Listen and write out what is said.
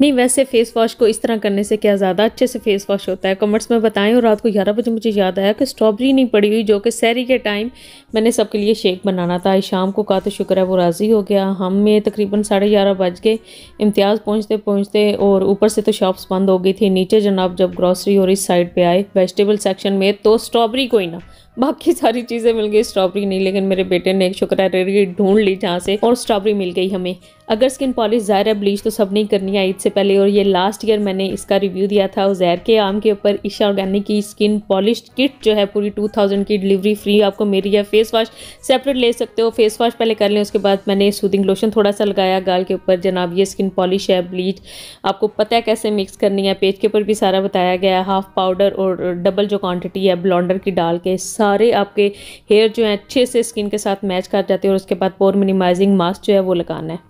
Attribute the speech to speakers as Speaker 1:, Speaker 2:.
Speaker 1: नहीं वैसे face wash को इस तरह करने से क्या ज़्यादा अच्छे से फेस वॉश होता है कमेंट्स में बताएं और रात को ग्यारह बजे मुझे याद आया कि स्ट्रॉबेरी नहीं पड़ी हुई जो कि सैरी के टाइम मैंने सबके लिए शेक बनाना था शाम को कहा तो शुक्र है वो राज़ी हो गया हमें तकरीबन साढ़े ग्यारह बज गए इम्तियाज़ पहुँचते पहुँचते और ऊपर से तो शॉप्स बंद हो गई थी नीचे जनाब जब ग्रॉसरी और इस साइड पर आए वेजिटेबल सेक्शन में तो स्ट्रॉबेरी कोई ना बाकी सारी चीज़ें मिल गई स्ट्रॉबेरी नहीं लेकिन मेरे बेटे ने एक है ढूंढ ली जहाँ से और स्ट्रॉबेरी मिल गई हमें अगर स्किन पॉलिश ज़ाहिर है ब्लीच तो सब नहीं करनी है ईद से से पहले और ये लास्ट ईयर मैंने इसका रिव्यू दिया था उजैर के आम के ऊपर ईशा ऑर्गेनिक की स्किन पॉलिश किट जो है पूरी टू थाउजेंड की डिलीवरी फ्री आपको मेरी या फेस वॉश सेपरेट ले सकते हो फेस वॉश पहले कर लें उसके बाद मैंने सूदिंग लोशन थोड़ा सा लगाया गाल के ऊपर जनाब ये स्किन पॉलिश है ब्लीच आपको पता है कैसे मिक्स करनी है पेज के ऊपर भी सारा बताया गया है हाफ पाउडर और डबल जो क्वान्टिटी है ब्लॉन्डर की डाल के सारे आपके हेयर जो है अच्छे से स्किन के साथ मैच कर जाते हैं और उसके बाद पोर मिनिमाइजिंग मास्क जो है वो लगाना है